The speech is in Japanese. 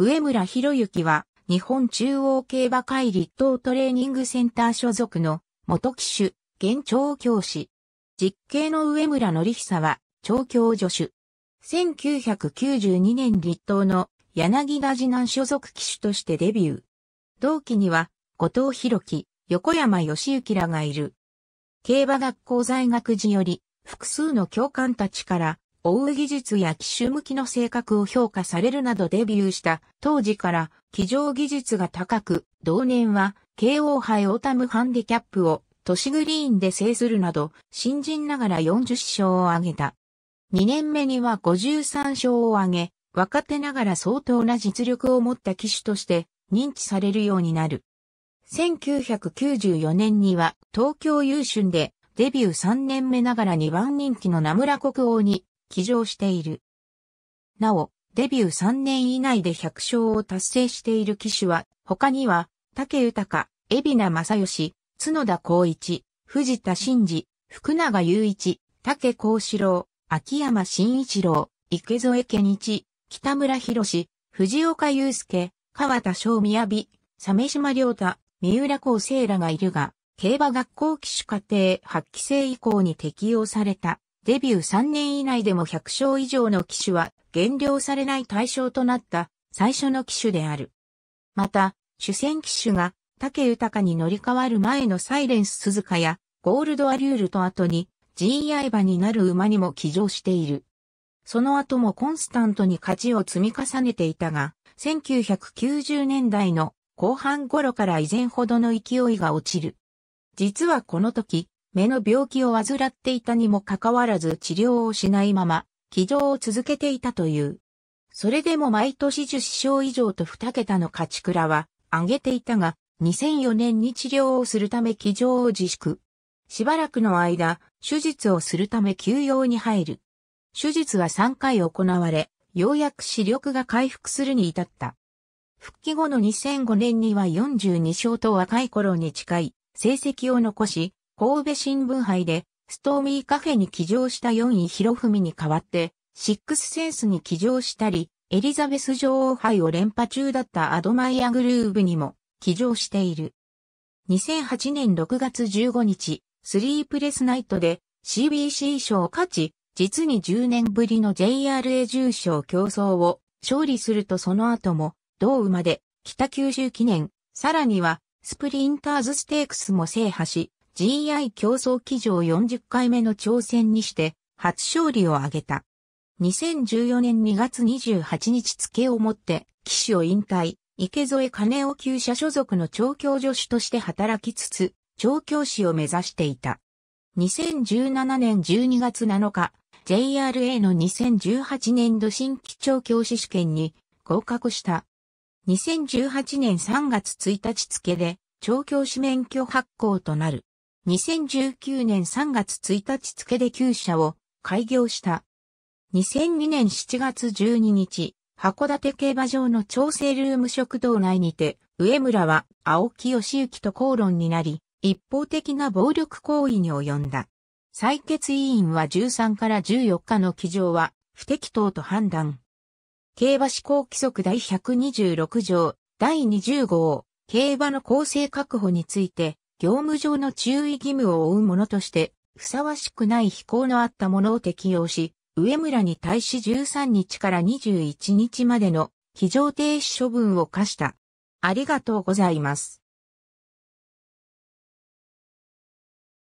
上村博之は、日本中央競馬会立党トレーニングセンター所属の元騎手、現調教師。実刑の上村則久は、調教助手。1992年立党の柳田次男所属騎手としてデビュー。同期には、後藤博樹、横山義行らがいる。競馬学校在学時より、複数の教官たちから追う技術や機種向きの性格を評価されるなどデビューした当時から騎乗技術が高く、同年は KO 杯オータムハンディキャップを都市グリーンで制するなど新人ながら40勝を挙げた。2年目には53勝を挙げ、若手ながら相当な実力を持った騎手として認知されるようになる。1994年には東京優春でデビュー3年目ながら2番人気の名村国王に騎乗している。なお、デビュー3年以内で100勝を達成している騎手は、他には、竹豊、海老名正義、角田光一、藤田真二、福永雄一、竹幸四郎、秋山真一郎、池添健一、北村博士、藤岡祐介、川田翔宮美、鮫島良太、三浦康生らがいるが、競馬学校騎手課程発期生以降に適用されたデビュー3年以内でも100勝以上の機種は減量されない対象となった最初の機種である。また、主戦機種が竹豊に乗り換わる前のサイレンス鈴鹿やゴールドアリュールと後に G 馬になる馬にも騎乗している。その後もコンスタントに勝ちを積み重ねていたが、1990年代の後半頃から以前ほどの勢いが落ちる。実はこの時、目の病気を患っていたにもかかわらず治療をしないまま、起動を続けていたという。それでも毎年10勝以上と2桁の勝ち倉は上げていたが、2004年に治療をするため起動を自粛。しばらくの間、手術をするため休養に入る。手術は3回行われ、ようやく視力が回復するに至った。復帰後の2005年には42勝と若い頃に近い成績を残し、神戸新聞杯で、ストーミーカフェに騎乗した4位博文に代わって、シックスセンスに騎乗したり、エリザベス女王杯を連覇中だったアドマイアグルーブにも騎乗している。2008年6月15日、スリープレスナイトで CBC 賞を勝ち、実に10年ぶりの JRA 重賞競争を勝利するとその後も、同馬で北九州記念、さらにはスプリンターズステークスも制覇し、GI 競争騎乗40回目の挑戦にして初勝利を挙げた。2014年2月28日付をもって騎手を引退、池添金を旧社所属の調教助手として働きつつ、調教師を目指していた。2017年12月7日、JRA の2018年度新規調教師試験に合格した。2018年3月1日付で、調教師免許発行となる。2019年3月1日付で旧社を開業した。2002年7月12日、函館競馬場の調整ルーム食堂内にて、上村は青木義行と口論になり、一方的な暴力行為に及んだ。採決委員は13から14日の記乗は不適当と判断。競馬施行規則第126条第20号競馬の公正確保について業務上の注意義務を負うものとして、ふさわしくない非行のあったものを適用し、上村に対し13日から21日までの非常停止処分を課した。ありがとうございます。